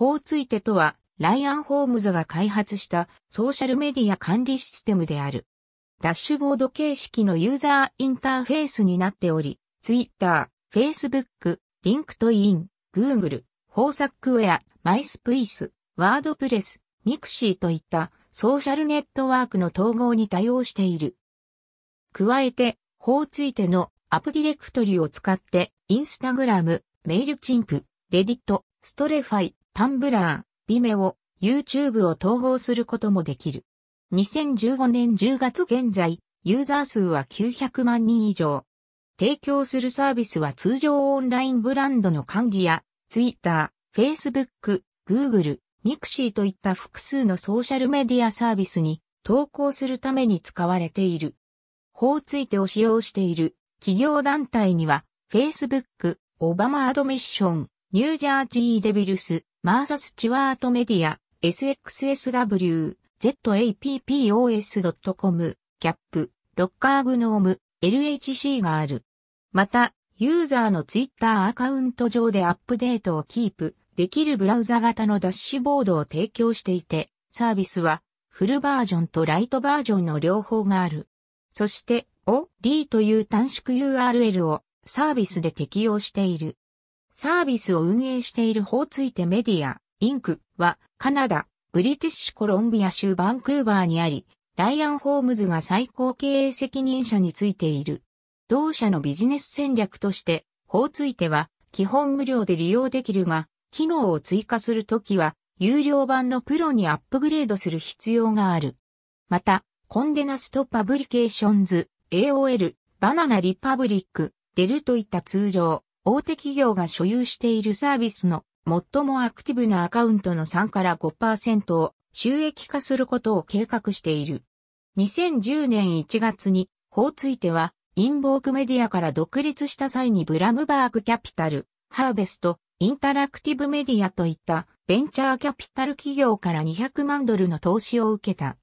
法ついてとは、ライアン・ホームズが開発したソーシャルメディア管理システムである。ダッシュボード形式のユーザーインターフェースになっており、Twitter、Facebook、LinkedIn、Google、フォーサックウェア、マイスプイス、ワードプレス、ミクシーといったソーシャルネットワークの統合に対応している。加えて、法ついてのアップディレクトリを使って、インスタグラム、メールチンプ、レディット、ストレファイ、タンブラー、ビメオ、YouTube を統合することもできる。2015年10月現在、ユーザー数は900万人以上。提供するサービスは通常オンラインブランドの管理や、Twitter、Facebook、Google、Mixi といった複数のソーシャルメディアサービスに投稿するために使われている。法ついてを使用している企業団体には、Facebook、オバマアドミッション、ニュージャージーデビルス、マーサスチュワートメディア、SXSW、zappos.com、キャップ、ロッカーグノーム、LHC がある。また、ユーザーのツイッターアカウント上でアップデートをキープできるブラウザ型のダッシュボードを提供していて、サービスはフルバージョンとライトバージョンの両方がある。そして、OD という短縮 URL をサービスで適用している。サービスを運営している法ついてメディア、インクはカナダ、ブリティッシュコロンビア州バンクーバーにあり、ライアン・ホームズが最高経営責任者についている。同社のビジネス戦略として、法ついては基本無料で利用できるが、機能を追加するときは、有料版のプロにアップグレードする必要がある。また、コンデナストパブリケーションズ、AOL、バナナリパブリック、デルといった通常、大手企業が所有しているサービスの最もアクティブなアカウントの3から5%を収益化することを計画している。2010年1月に、法ついては、インボークメディアから独立した際にブラムバーグキャピタル、ハーベスト、インタラクティブメディアといったベンチャーキャピタル企業から200万ドルの投資を受けた。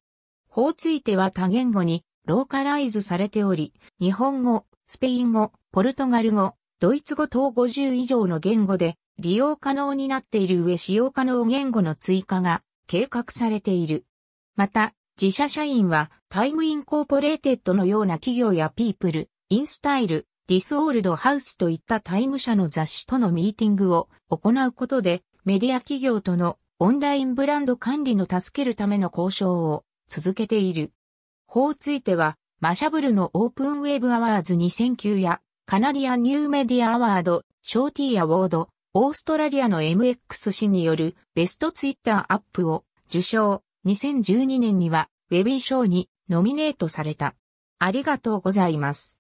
法ついては多言語にローカライズされており、日本語、スペイン語、ポルトガル語、ドイツ語等50以上の言語で利用可能になっている上使用可能言語の追加が計画されている。また、自社社員はタイムインコーポレーテッドのような企業やピープル、インスタイル、ディスオールドハウスといったタイム社の雑誌とのミーティングを行うことでメディア企業とのオンラインブランド管理の助けるための交渉を続けている。法については、マシャブルのオープンウェブアワーズ2009やカナディアンニューメディアアワード、ショーティーアワード、オーストラリアの MX 氏によるベストツイッターアップを受賞。2012年にはウェビー賞にノミネートされた。ありがとうございます。